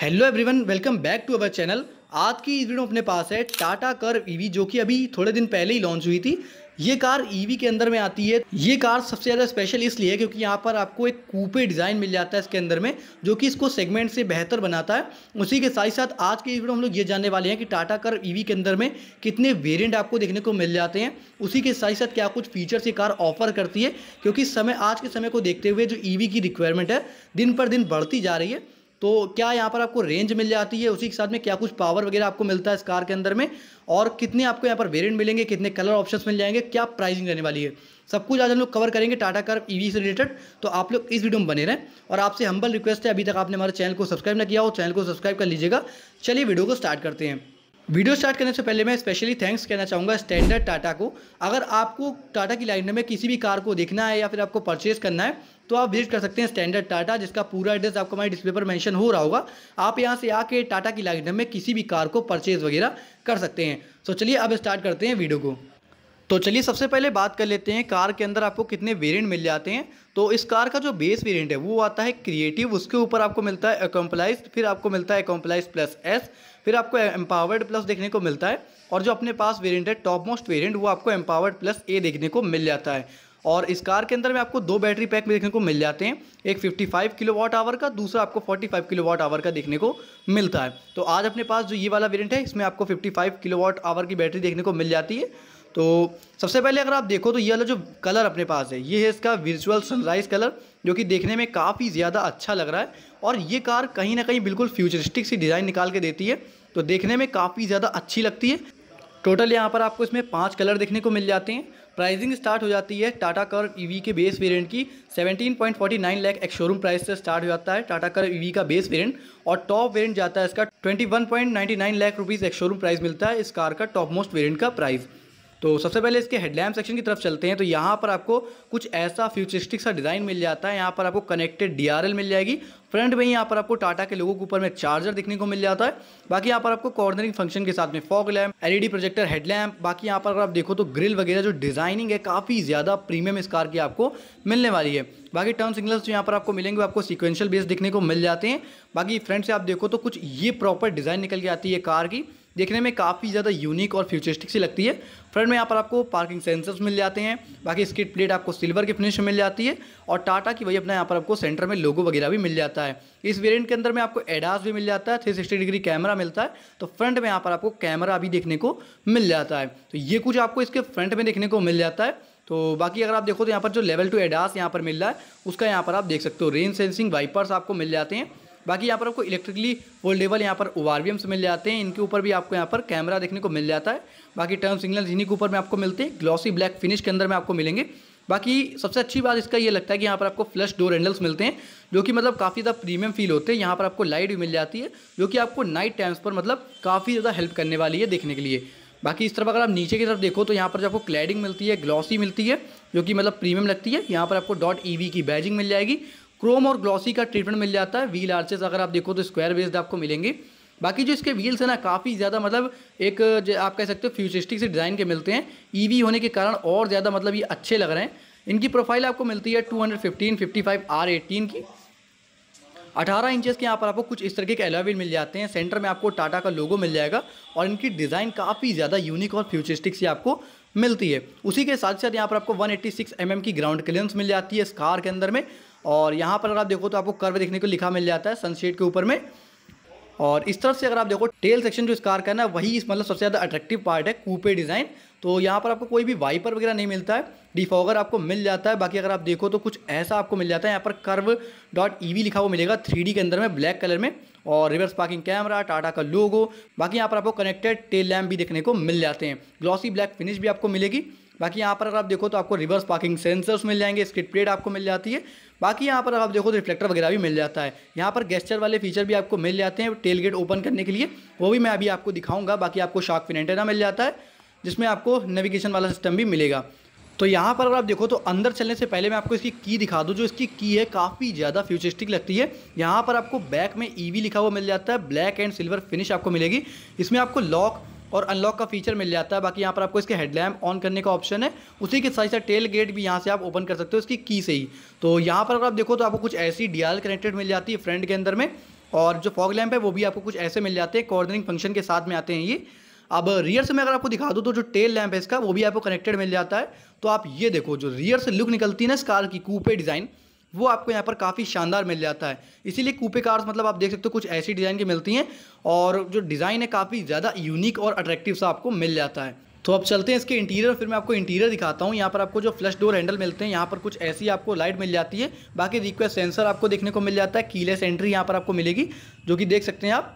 hello everyone welcome back to our channel आज की इस वीडियो अपने पास है टाटा कर ईवी जो कि अभी थोड़े दिन पहले ही लॉन्च हुई थी ये कार ईवी e के अंदर में आती है ये कार सबसे ज़्यादा स्पेशल इसलिए है क्योंकि यहाँ पर आपको एक कूपे डिज़ाइन मिल जाता है इसके अंदर में जो कि इसको सेगमेंट से बेहतर बनाता है उसी के साथ ही साथ आज के वीडियो हम लोग ये जानने वाले हैं कि टाटा कर ईवी के अंदर में कितने वेरिएंट आपको देखने को मिल जाते हैं उसी के साथ ही साथ क्या कुछ फीचर्स ये कार ऑफर करती है क्योंकि समय आज के समय को देखते हुए जो ई e की रिक्वायरमेंट है दिन पर दिन बढ़ती जा रही है तो क्या यहाँ पर आपको रेंज मिल जाती है उसी के साथ में क्या कुछ पावर वगैरह आपको मिलता है इस कार के अंदर में और कितने आपको यहाँ पर वेरिएंट मिलेंगे कितने कलर ऑप्शंस मिल जाएंगे क्या प्राइसिंग रहने वाली है सब कुछ आज हम लोग कवर करेंगे टाटा कार ईवी से रिलेटेड तो आप लोग इस वीडियो में बने रहें और आपसे हम्बल रिक्वेस्ट है अभी तक आपने हमारे चैनल को सब्सक्राइब ना किया हो चैनल को सब्सक्राइब कर लीजिएगा चलिए वीडियो को स्टार्ट करते हैं वीडियो स्टार्ट करने से पहले मैं स्पेशली थैंक्स कहना चाहूँगा स्टैंडर्ड टाटा को अगर आपको टाटा की लाइन में किसी भी कार को देखना है या फिर आपको परचेज करना है तो आप विजिट कर सकते हैं स्टैंडर्ड टाटा जिसका पूरा एड्रेस आपको हमारे डिस्प्ले पर मेंशन हो रहा होगा आप यहाँ से आके टाटा की लाइन में किसी भी कार को परचेज वगैरह कर सकते हैं सो चलिए अब स्टार्ट करते हैं वीडियो को तो चलिए सबसे पहले बात कर लेते हैं कार के अंदर आपको कितने वेरिएंट मिल जाते हैं तो इस कार का जो बेस वेरिएंट है वो आता है क्रिएटिव उसके ऊपर आपको मिलता है एकम्पलाइज फिर आपको मिलता है एकम्पलाइज प्लस एस फिर आपको एम्पावर्ड प्लस देखने को मिलता है और जो अपने पास वेरियंट है टॉप मोस्ट वेरियंट वो आपको एम्पावर्ड प्लस ए देखने को मिल जाता है और इस कार के अंदर में आपको दो बैटरी पैक भी देखने को मिल जाते हैं एक 55 किलोवाट आवर का दूसरा आपको 45 किलोवाट आवर का देखने को मिलता है तो आज अपने पास जो ये वाला वेरिएंट है इसमें आपको 55 किलोवाट आवर की बैटरी देखने को मिल जाती है तो सबसे पहले अगर आप देखो तो ये वाला जो कलर अपने पास है ये है इसका विजुअल सनराइज़ कलर जो कि देखने में काफ़ी ज़्यादा अच्छा लग रहा है और ये कार कहीं ना कहीं बिल्कुल फ्यूचरिस्टिक सी डिज़ाइन निकाल के देती है तो देखने में काफ़ी ज़्यादा अच्छी लगती है टोटल यहाँ पर आपको इसमें पाँच कलर देखने को मिल जाते हैं प्राइसिंग स्टार्ट हो जाती है टाटा कर ईवी के बेस वेरिएंट की 17.49 लाख एक शोरूम प्राइस से स्टार्ट हो जाता है टाटा कर ईवी का बेस वेरिएंट और टॉप वेरिएंट जाता है इसका 21.99 lakh rupees ex showroom price मिलता है इस कार का टॉप मोस्ट वेरिएंट का प्राइस तो सबसे पहले इसके हेडलैम्प सेक्शन की तरफ चलते हैं तो यहाँ पर आपको कुछ ऐसा फ्यूचरिस्टिक सा डिज़ाइन मिल जाता है यहाँ पर आपको कनेक्टेड डीआरएल मिल जाएगी फ्रंट में ही यहाँ पर आपको टाटा के लोगों के ऊपर में चार्जर देखने को मिल जाता है बाकी यहाँ पर आपको कॉर्नरिंग फंक्शन के साथ में fog lamp LED projector headlamp बाकी यहाँ पर अगर आप देखो तो ग्रिल वगैरह जो डिजाइनिंग है काफ़ी ज़्यादा प्रीमियम इस कार की आपको मिलने वाली है बाकी टर्न सिग्नल्स जो यहाँ पर आपको मिलेंगे आपको सिक्वेंशियल बेस देखने को मिल जाते हैं बाकी फ्रंट से आप देखो तो कुछ ये प्रॉपर डिज़ाइन निकल के आती है कार की देखने में काफ़ी ज़्यादा यूनिक और फ्यूचरिस्टिक सी लगती है फ्रंट में यहाँ पर आपको पार्किंग सेंसर्स मिल जाते हैं बाकी स्किट प्लेट आपको सिल्वर की फिनिश मिल जाती है और टाटा की वही अपना यहाँ पर आपको सेंटर में लोगो वगैरह भी मिल जाता है इस वेरियंट के अंदर में आपको एडास भी मिल जाता है थ्री सिक्सटी डिग्री कैमरा मिलता है तो फ्रंट में यहाँ पर आपको कैमरा भी देखने को मिल जाता है तो ये कुछ आपको इसके फ्रंट में देखने को मिल जाता है तो बाकी अगर आप देखो तो यहाँ पर जो लेवल टू एडास यहाँ पर मिल रहा है उसका यहाँ पर आप देख सकते हो रेंज सेंसिंग वाइपर्स आपको मिल जाते हैं बाकी यहाँ पर आपको इलेक्ट्रिकली फोल्डेबल यहाँ पर ओ मिल जाते हैं इनके ऊपर भी आपको यहाँ पर कैमरा देखने को मिल जाता है बाकी टर्म सिग्नल इन्हीं के ऊपर में आपको मिलते हैं ग्लॉसी ब्लैक फिनिश के अंदर में आपको मिलेंगे बाकी सबसे अच्छी बात इसका ये लगता है कि यहाँ पर आपको फ्लश डोर हैंडल्स मिलते हैं जो कि मतलब काफ़ी ज़्यादा प्रीमियम फील होते हैं यहाँ पर आपको लाइट भी मिल जाती है जो कि आपको नाइट टाइम्स पर मतलब काफ़ी ज़्यादा हेल्प करने वाली है देखने के लिए बाकी इस तरफ अगर आप नीचे की तरफ देखो तो यहाँ पर जो आपको क्लैडिंग मिलती है ग्लॉसी मिलती है जो कि मतलब प्रीमियम लगती है यहाँ पर आपको डॉट ई e की बैजिंग मिल जाएगी क्रोम और ग्लॉसी का ट्रीटमेंट मिल जाता है व्हील आर्चेस अगर आप देखो तो स्क्वायर बेस्ड आपको मिलेंगे बाकी जो इसके व्हील्स हैं ना काफ़ी ज़्यादा मतलब एक आप कह सकते हो फ्यूचरिस्टिक से डिज़ाइन के मिलते हैं ईवी e होने के कारण और ज़्यादा मतलब ये अच्छे लग रहे हैं इनकी प्रोफाइल आपको मिलती है टू हंड्रेड R18 की 18 इंचेस के यहाँ पर आपको कुछ इस तरह के एलोविन मिल जाते हैं सेंटर में आपको टाटा का लोगो मिल जाएगा और इनकी डिज़ाइन काफ़ी ज़्यादा यूनिक और फ्यूचरिस्टिक सी आपको मिलती है उसी के साथ साथ यहाँ पर आपको 186 एट्टी mm की ग्राउंड क्लियरेंस मिल जाती है इस कार के अंदर में और यहाँ पर अगर आप देखो तो आपको कर्व देखने को लिखा मिल जाता है सनशेड के ऊपर में और इस तरफ से अगर आप देखो टेल सेक्शन जो इस कार का है ना वही इस मतलब सबसे ज़्यादा अट्रैक्टिव पार्ट है कूपे डिज़ाइन तो यहाँ पर आपको कोई भी वाइपर वगैरह नहीं मिलता है डिफॉगर आपको मिल जाता है बाकी अगर आप देखो तो कुछ ऐसा आपको मिल जाता है यहाँ पर कर्व डॉट ई लिखा हुआ मिलेगा थ्री के अंदर में ब्लैक कलर में और रिवर्स पार्किंग कैमरा टाटा का लोगो बाकी यहाँ पर आपको कनेक्टेड टेल लैम्प भी देखने को मिल जाते हैं ग्लॉसी ब्लैक फिनिश भी आपको मिलेगी बाकी यहाँ पर अगर आप देखो तो आपको रिवर्स पार्किंग सेंसर्स मिल जाएंगे स्किट प्लेट आपको मिल जाती है बाकी यहाँ पर अगर आप देखो तो रिफ्लेक्टर वगैरह भी मिल जाता है यहाँ पर गेस्चर वाले फीचर भी आपको मिल जाते हैं टेल गेट ओपन करने के लिए वो भी मैं अभी आपको दिखाऊंगा बाकी आपको शार्क फिन मिल जाता है जिसमें आपको नेविगेशन वाला सिस्टम भी मिलेगा तो यहाँ पर अगर आप देखो तो अंदर चलने से पहले मैं आपको इसकी की दिखा दूँ जो इसकी की है काफ़ी ज़्यादा फ्यूचरिस्टिक लगती है यहाँ पर आपको बैक में ई e लिखा हुआ मिल जाता है ब्लैक एंड सिल्वर फिनिश आपको मिलेगी इसमें आपको लॉक और अनलॉक का फीचर मिल जाता है बाकी यहाँ पर आपको इसके हेडलैम्प ऑन करने का ऑप्शन है उसी के साथ साथ टेल गेट भी यहाँ से आप ओपन कर सकते हो इसकी की से ही तो यहाँ पर अगर आप देखो तो आपको कुछ ऐसी डी कनेक्टेड मिल जाती है फ्रंट के अंदर में और जो फॉग लैम्प है वो भी आपको कुछ ऐसे मिल जाते हैं कॉर्डनिंग फंक्शन के साथ में आते हैं ये अब रियर से मैं अगर आपको दिखा दूँ तो जो टेल लैम्प है इसका वो भी आपको कनेक्टेड मिल जाता है तो आप ये देखो जो रियर से लुक निकलती है ना इस कार की कूपे डिज़ाइन वो आपको यहाँ पर काफ़ी शानदार मिल जाता है इसीलिए कूपे कार्स मतलब आप देख सकते हो कुछ ऐसी डिज़ाइन की मिलती हैं और जो डिज़ाइन है काफ़ी ज़्यादा यूनिक और अट्रैक्टिव सा आपको मिल जाता है तो अब चलते हैं इसके इंटीरियर फिर मैं आपको इंटीरियर दिखाता हूँ यहाँ पर आपको जो फ्लश डोर हैंडल मिलते हैं यहाँ पर कुछ ऐसी आपको लाइट मिल जाती है बाकी रिक्वेस्ट सेंसर आपको देखने को मिल जाता है कीलेस एंट्री यहाँ पर आपको मिलेगी जो कि देख सकते हैं आप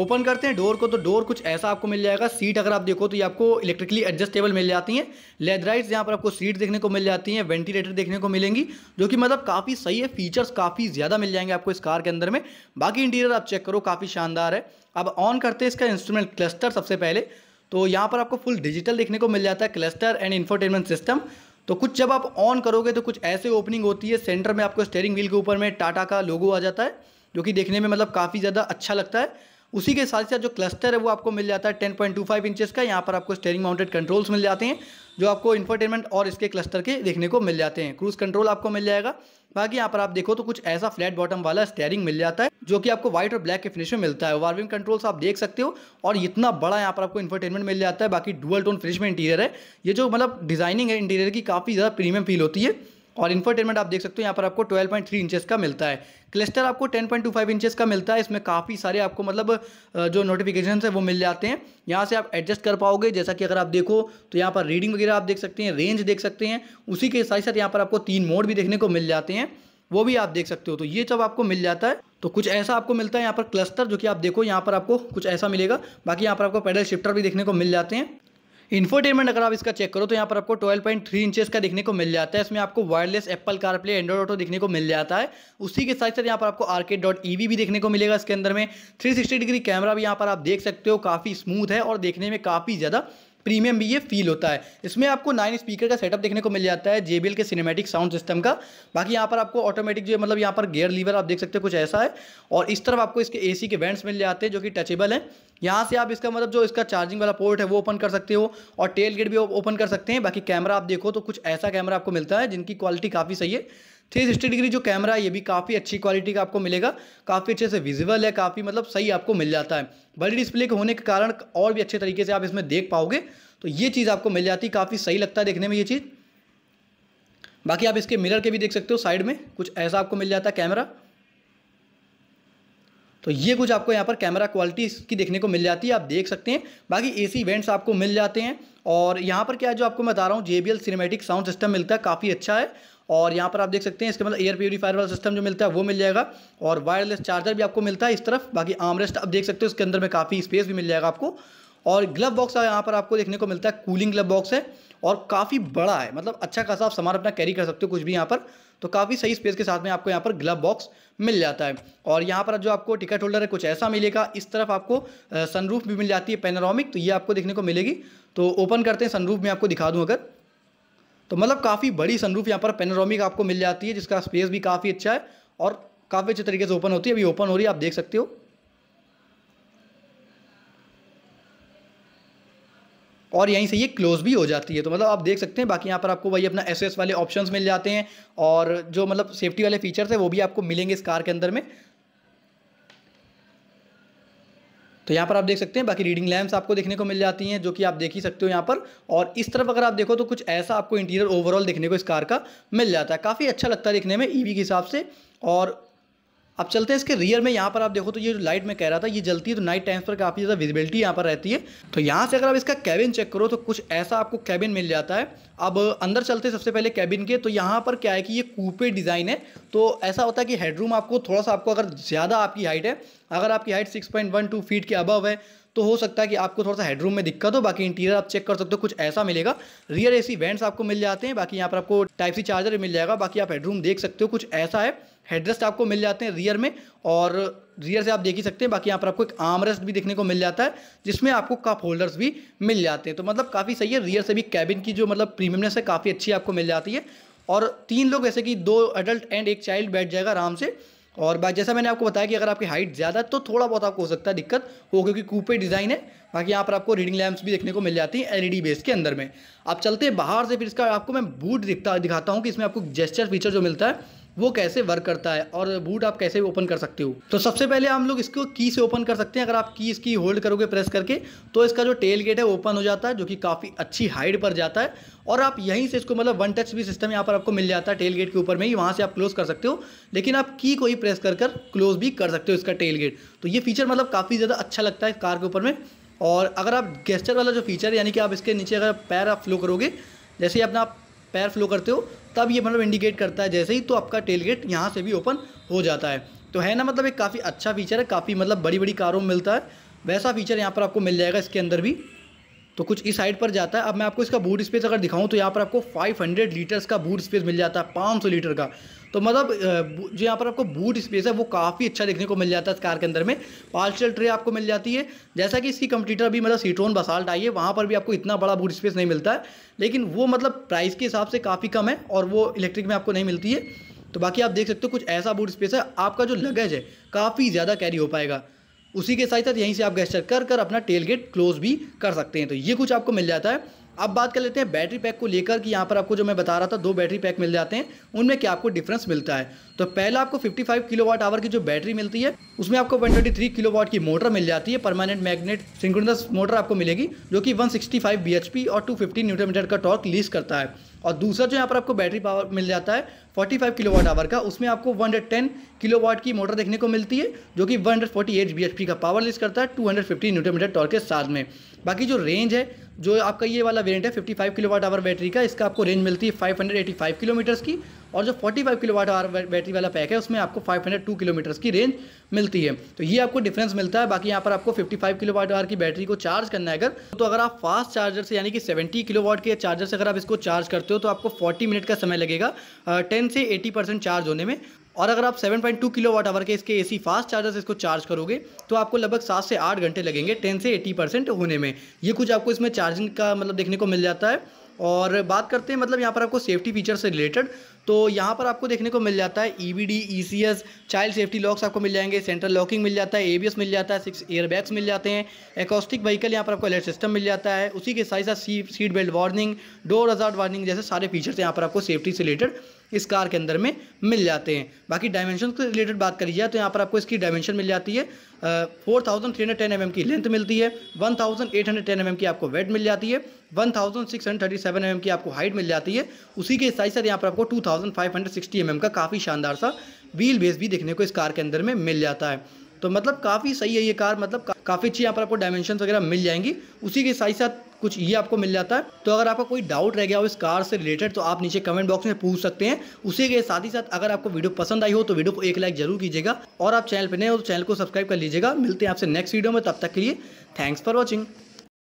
ओपन करते हैं डोर को तो डोर कुछ ऐसा आपको मिल जाएगा सीट अगर आप देखो तो ये आपको इलेक्ट्रिकली एडजस्टेबल मिल जाती हैं लेदराइज यहाँ पर आपको सीट देखने को मिल जाती हैं वेंटिलेटर देखने को मिलेंगी जो कि मतलब काफ़ी सही है फीचर्स काफ़ी ज़्यादा मिल जाएंगे आपको इस कार के अंदर में बाकी इंटीरियर आप चेक करो काफ़ी शानदार है अब ऑन करते हैं इसका इंस्ट्रूमेंट क्लस्टर सबसे पहले तो यहाँ पर आपको फुल डिजिटल देखने को मिल जाता है क्लस्टर एंड इन्फोटेनमेंट सिस्टम तो कुछ जब आप ऑन करोगे तो कुछ ऐसे ओपनिंग होती है सेंटर में आपको स्टेयरिंग व्हील के ऊपर में टाटा का लोगो आ जाता है जो कि देखने में मतलब काफ़ी ज़्यादा अच्छा लगता है उसी के साथ साथ जो क्लस्टर है वो आपको मिल जाता है ten point two five inches का यहाँ पर आपको स्टेयरिंग माउंटेड कंट्रोल्स मिल जाते हैं जो आपको इन्फोटेनमेंट और इसके क्लस्टर के देखने को मिल जाते हैं क्रूज कंट्रोल आपको मिल जाएगा बाकी यहाँ पर आप देखो तो कुछ ऐसा फ्लैट बॉटम वाला स्टेयरिंग मिल जाता है जो कि आपको व्हाइट और ब्लैक के फिनिश में मिलता है वार्विंग कंट्रोल्स आप देख सकते हो और इतना बड़ा यहाँ पर आपको इन्फोटेनमेंट मिल जाता है बाकी डुअल टोन फिनिश में इंटीरियर है ये जो मतलब डिजाइनिंग है इंटीरियर की काफ़ी ज़्यादा प्रीमियम फील होती है और इन्फोटेनमेंट आप देख सकते हो यहाँ पर आपको 12.3 पॉइंट इंचेस का मिलता है क्लस्टर आपको 10.25 पॉइंट इंचेस का मिलता है इसमें काफ़ी सारे आपको मतलब जो नोटिफिकेशन है वो मिल जाते हैं यहाँ से आप एडजस्ट कर पाओगे जैसा कि अगर आप देखो तो यहाँ पर रीडिंग वगैरह आप देख सकते हैं रेंज देख सकते हैं उसी के साथ साथ यहाँ पर आपको तीन मोड भी देखने को मिल जाते हैं वो भी आप देख सकते हो तो ये जब आपको मिल जाता है तो कुछ ऐसा आपको मिलता है यहाँ पर क्लस्टर जो कि आप देखो यहाँ पर आपको कुछ ऐसा मिलेगा बाकी यहाँ पर आपको पैडल शिफ्टर भी देखने को मिल जाते हैं इन्फोटेनमेंट अगर आप इसका चेक करो तो यहाँ पर आपको 12.3 पॉइंट इंचेस का देखने को मिल जाता है इसमें आपको wireless Apple CarPlay Android Auto देखने को मिल जाता है उसी के साथ साथ यहाँ पर आपको आर्केट डॉट ई भी देखने को मिलेगा इसके अंदर में थ्री डिग्री कैमरा भी यहाँ पर आप देख सकते हो काफ़ी स्मूथ है और देखने में काफ़ी ज़्यादा प्रीमियम भी ये फील होता है इसमें आपको नाइन स्पीकर का सेटअप देखने को मिल जाता है जे के सिनेमेटिक साउंड सिस्टम का बाकी यहाँ पर आपको ऑटोमेटिक जो है मतलब यहाँ पर गेयर लीवर आप देख सकते हो कुछ ऐसा है और इस तरफ आपको इसके ए के वेंट्स मिल जाते हैं जो कि टचेबल हैं यहाँ से आप इसका मतलब जो इसका चार्जिंग वाला पोर्ट है वो ओपन कर सकते हो और टेल गेट भी ओपन कर सकते हैं बाकी कैमरा आप देखो तो कुछ ऐसा कैमरा आपको मिलता है जिनकी क्वालिटी काफ़ी सही है थ्री सिक्सटी डिग्री जो कैमरा है ये भी काफ़ी अच्छी क्वालिटी का आपको मिलेगा काफ़ी अच्छे से विजिबल है काफ़ी मतलब सही आपको मिल जाता है बड़ी डिस्प्ले के होने के कारण और भी अच्छे तरीके से आप इसमें देख पाओगे तो ये चीज़ आपको मिल जाती है काफ़ी सही लगता है देखने में ये चीज़ बाकी आप इसके मिरर के भी देख सकते हो साइड में कुछ ऐसा आपको मिल जाता है कैमरा तो ये कुछ आपको यहाँ पर कैमरा क्वालिटी इसकी देखने को मिल जाती है आप देख सकते हैं बाकी एसी इवेंट्स आपको मिल जाते हैं और यहाँ पर क्या है जो आपको मैं बता रहा हूँ J B cinematic sound system मिलता है काफ़ी अच्छा है और यहाँ पर आप देख सकते हैं इसके मतलब एयर प्योरीफायर वाला सिस्टम जो मिलता है वो मिल जाएगा और वायरलेस चार्जर भी आपको मिलता है इस तरफ बाकी आमरेस्ट आप देख सकते हो इसके अंदर में काफ़ी स्पेस भी मिल जाएगा आपको और ग्लव बॉक्स यहाँ पर आपको देखने को मिलता है कूलिंग ग्लव बॉक्स है और काफ़ी बड़ा है मतलब अच्छा खासा आप सामान अपना कैरी कर सकते हो कुछ भी यहाँ पर तो काफ़ी सही स्पेस के साथ में आपको यहाँ पर ग्लव बॉक्स मिल जाता है और यहाँ पर जो आपको टिकट होल्डर है कुछ ऐसा मिलेगा इस तरफ आपको सनरूफ भी मिल जाती है पेनारोमिक तो ये आपको देखने को मिलेगी तो ओपन करते हैं सनरूफ में आपको दिखा दूँ अगर तो मतलब काफ़ी बड़ी सनरूफ यहाँ पर पेनोरामिक आपको मिल जाती है जिसका स्पेस भी काफ़ी अच्छा है और काफ़ी अच्छे तरीके से ओपन होती है अभी ओपन हो रही है आप देख सकते हो और यहीं से ये क्लोज भी हो जाती है तो मतलब आप देख सकते हैं बाकी यहाँ पर आपको वही अपना एस वाले ऑप्शंस मिल जाते हैं और जो मतलब सेफ्टी वाले फीचर्स हैं वो भी आपको मिलेंगे इस कार के अंदर में तो यहाँ पर आप देख सकते हैं बाकी रीडिंग लैम्प्स आपको देखने को मिल जाती हैं जो कि आप देख ही सकते हो यहाँ पर और इस तरफ अगर आप देखो तो कुछ ऐसा आपको इंटीरियर ओवरऑल देखने को इस कार का मिल जाता है काफ़ी अच्छा लगता है देखने में ईवी e के हिसाब से और अब चलते हैं इसके रियर में यहाँ पर आप देखो तो ये जो लाइट में कह रहा था ये जलती है तो नाइट टाइम्स पर काफ़ी ज़्यादा विजिबिलिटी यहाँ पर रहती है तो यहाँ से अगर आप इसका कैबिन चेक करो तो कुछ ऐसा आपको कैबिन मिल जाता है अब अंदर चलते हैं सबसे पहले कैबिन के तो यहाँ पर क्या है कि ये कूपे डिज़ाइन है तो ऐसा होता है कि हेडरूम आपको थोड़ा सा आपको अगर ज़्यादा आपकी हाइट है अगर आपकी height six point one two feet के अबव है तो हो सकता है कि आपको थोड़ा सा हेडरूम में दिक्कत हो बाकी इंटीरियर आप चेक कर सकते हो कुछ ऐसा मिलेगा रियर एसी वेंट्स आपको मिल जाते हैं बाकी यहाँ पर आपको टाइप सी चार्जर मिल जाएगा बाकी आप हेडरूम देख सकते हो कुछ ऐसा है हेडरेस्ट आपको मिल जाते हैं रियर में और रियर से आप देख ही सकते हैं बाकी यहाँ पर आपको एक आमरेस्ट भी देखने को मिल जाता है जिसमें आपको कप होल्डर्स भी मिल जाते हैं तो मतलब काफ़ी सही है रियर से भी कैबिन की जो मतलब प्रीमियमनेस है काफ़ी अच्छी आपको मिल जाती है और तीन लोग ऐसे कि दो एडल्ट एंड एक चाइल्ड बैठ जाएगा आराम से और बाकी जैसा मैंने आपको बताया कि अगर आपकी हाइट ज़्यादा है तो थोड़ा बहुत आपको हो सकता है दिक्कत हो क्योंकि कूपे डिज़ाइन है बाकी यहाँ पर आपको रीडिंग लैम्प्स भी देखने को मिल जाती है एलईडी बेस के अंदर में आप चलते हैं बाहर से फिर इसका आपको मैं बूट दिखता दिखाता हूँ कि इसमें आपको जेस्चर फीचर जो मिलता है वो कैसे वर्क करता है और बूट आप कैसे ओपन कर सकते हो तो सबसे पहले हम लोग इसको की से ओपन कर सकते हैं अगर आप की इसकी होल्ड करोगे प्रेस करके तो इसका जो टेल गेट है ओपन हो जाता है जो कि काफ़ी अच्छी हाइट पर जाता है और आप यहीं से इसको मतलब वन टच भी सिस्टम यहाँ पर आपको मिल जाता है टेल गेट के ऊपर में ही वहाँ से आप क्लोज कर सकते हो लेकिन आप की को ही प्रेस कर कर क्लोज भी कर सकते हो इसका टेल गेट तो ये फीचर मतलब काफ़ी ज़्यादा अच्छा लगता है कार के ऊपर में और अगर आप गेस्टर वाला जो फीचर यानी कि आप इसके नीचे अगर पैर आप फ्लो करोगे जैसे ही अपना आप पैर फ्लो करते हो तब ये मतलब इंडिकेट करता है जैसे ही तो आपका टेल गेट यहाँ से भी ओपन हो जाता है तो है ना मतलब एक काफ़ी अच्छा फीचर है काफ़ी मतलब बड़ी बड़ी कारों में मिलता है वैसा फीचर यहाँ पर आपको मिल जाएगा इसके अंदर भी तो कुछ इस साइड पर जाता है अब मैं आपको इसका बूट स्पेस अगर दिखाऊं तो यहाँ पर आपको 500 लीटर्स का बूट स्पेस मिल जाता है 500 लीटर का तो मतलब जो यहाँ पर आपको बूट स्पेस है वो काफ़ी अच्छा देखने को मिल जाता है इस कार के अंदर में पार्सल ट्रे आपको मिल जाती है जैसा कि इसकी कंप्यूटर भी मतलब सीट्रोन बसाल्ट आई है वहाँ पर भी आपको इतना बड़ा बूट स्पेस नहीं मिलता है लेकिन वो मतलब प्राइस के हिसाब से काफ़ी कम है और वो इलेक्ट्रिक में आपको नहीं मिलती है तो बाकी आप देख सकते हो कुछ ऐसा बूट स्पेस है आपका जो लगेज है काफ़ी ज़्यादा कैरी हो पाएगा उसी के साथ साथ यहीं से आप गैस्टर कर कर अपना टेल गेट क्लोज भी कर सकते हैं तो ये कुछ आपको मिल जाता है अब बात कर लेते हैं बैटरी पैक को लेकर कि यहाँ पर आपको जो मैं बता रहा था दो बैटरी पैक मिल जाते हैं उनमें क्या आपको डिफरेंस मिलता है तो पहला आपको 55 किलोवाट आवर की जो बैटरी मिलती है उसमें आपको 123 किलोवाट की मोटर मिल जाती है परमानेंट मैग्नेट सिंक्रोनस मोटर आपको मिलेगी जो कि 165 सिक्सटी और टू फिफ्टी मीटर का टॉर्क लीज करता है और दूसरा जो यहाँ पर आपको बैटरी पावर मिल जाता है 45 वाट आवर का उसमें आपको 110 वाट की मोटर देखने को मिलती है जो कि 148 bhp का पावर लिस्ट करता है 250 फिफ्टी मीटर टॉर्क के साथ में बाकी जो रेंज है जो आपका ये वाला वेरिएंट है 55 वाट आवर बैटरी का इसका आपको रेंज मिलती है 585 किलोमीटर्स की और जो 45 किलो आवर बैटरी वाला पैक है उसमें आपको 502 किलोमीटर्स की रेंज मिलती है तो ये आपको डिफरेंस मिलता है बाकी यहाँ पर आपको 55 किलो आवर की बैटरी को चार्ज करना है अगर तो अगर आप फास्ट चार्जर से यानी कि 70 वाट के चार्जर से अगर आप इसको चार्ज करते हो तो आपको 40 मिनट का समय लगेगा टेन से एटी चार्ज होने में और अगर आप 7.2 वाट आवर के इसके एसी फास्ट चार्जर से इसको चार्ज करोगे तो आपको लगभग सात से आठ घंटे लगेंगे टेन से 80 परसेंट होने में ये कुछ आपको इसमें चार्जिंग का मतलब देखने को मिल जाता है और बात करते हैं मतलब यहाँ पर आपको सेफ्टी फीचर से रिलेटेड तो यहाँ पर आपको देखने को मिल जाता है E B D E C S child safety locks आपको मिल जाएंगे सेंट्रल लॉकिंग मिल जाता है ए बी एस मिल जाता है सिक्स एयरबैग्स मिल जाते हैं एकोस्टिक व्हीकल यहाँ पर आपको अलर्ट सिस्टम मिल जाता है उसी के साथ साथ seat belt warning door hazard warning जैसे सारे फीचर्स यहाँ पर आपको सेफ्टी से रिलेटेड इस कार के अंदर में मिल जाते हैं बाकी डायमेंशन से रिलेटेड बात करी जाए तो यहाँ पर आपको इसकी डायमेंशन मिल जाती है four thousand three hundred ten M M की लेंथ मिलती है one thousand eight hundred ten M M की आपको वेट मिल जाती है one thousand six hundred thirty seven M M की आपको हाइट मिल जाती है उसी के साथ साथ यहाँ पर आपको टू 1560 mm का काफ़ी शानदार सा व्हील बेस भी देखने को इस कार के अंदर में मिल जाता है तो मतलब काफ़ी सही है ये कार मतलब का, काफ़ी अच्छी यहाँ पर आपको डायमेंशन वगैरह मिल जाएंगी उसी के साथ साथ कुछ ये आपको मिल जाता है तो अगर आपका कोई डाउट रह गया हो इस कार से रिलेटेड तो आप नीचे कमेंट बॉक्स में पूछ सकते हैं उसी के साथ ही साथ अगर आपको वीडियो पसंद आई हो तो वीडियो को एक लाइक जरूर कीजिएगा और आप चैनल पर नए हो तो चैनल को सब्सक्राइब कर लीजिएगा मिलते हैं आपसे नेक्स्ट वीडियो में तब तक के लिए थैंक्स फॉर वॉचिंग